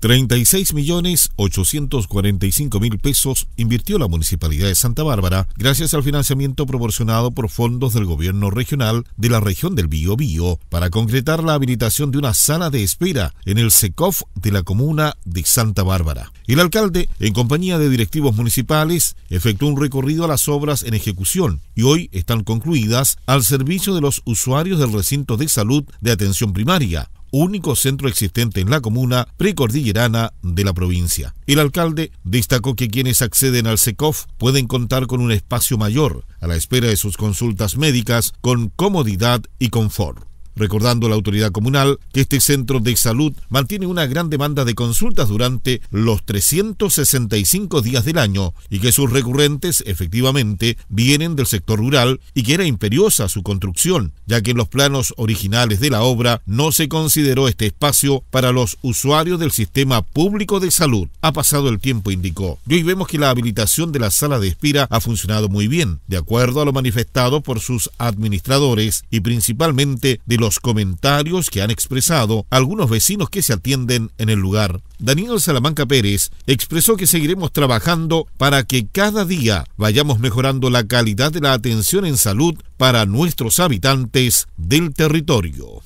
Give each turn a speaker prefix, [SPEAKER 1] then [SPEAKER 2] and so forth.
[SPEAKER 1] 36 millones mil pesos invirtió la Municipalidad de Santa Bárbara gracias al financiamiento proporcionado por fondos del gobierno regional de la región del Bío Bío para concretar la habilitación de una sala de espera en el SECOF de la comuna de Santa Bárbara. El alcalde, en compañía de directivos municipales, efectuó un recorrido a las obras en ejecución y hoy están concluidas al servicio de los usuarios del recinto de salud de atención primaria único centro existente en la comuna precordillerana de la provincia. El alcalde destacó que quienes acceden al SECOF pueden contar con un espacio mayor a la espera de sus consultas médicas con comodidad y confort recordando la autoridad comunal que este centro de salud mantiene una gran demanda de consultas durante los 365 días del año y que sus recurrentes efectivamente vienen del sector rural y que era imperiosa su construcción, ya que en los planos originales de la obra no se consideró este espacio para los usuarios del sistema público de salud. Ha pasado el tiempo, indicó. Y hoy vemos que la habilitación de la sala de espira ha funcionado muy bien, de acuerdo a lo manifestado por sus administradores y principalmente de los comentarios que han expresado algunos vecinos que se atienden en el lugar. Daniel Salamanca Pérez expresó que seguiremos trabajando para que cada día vayamos mejorando la calidad de la atención en salud para nuestros habitantes del territorio.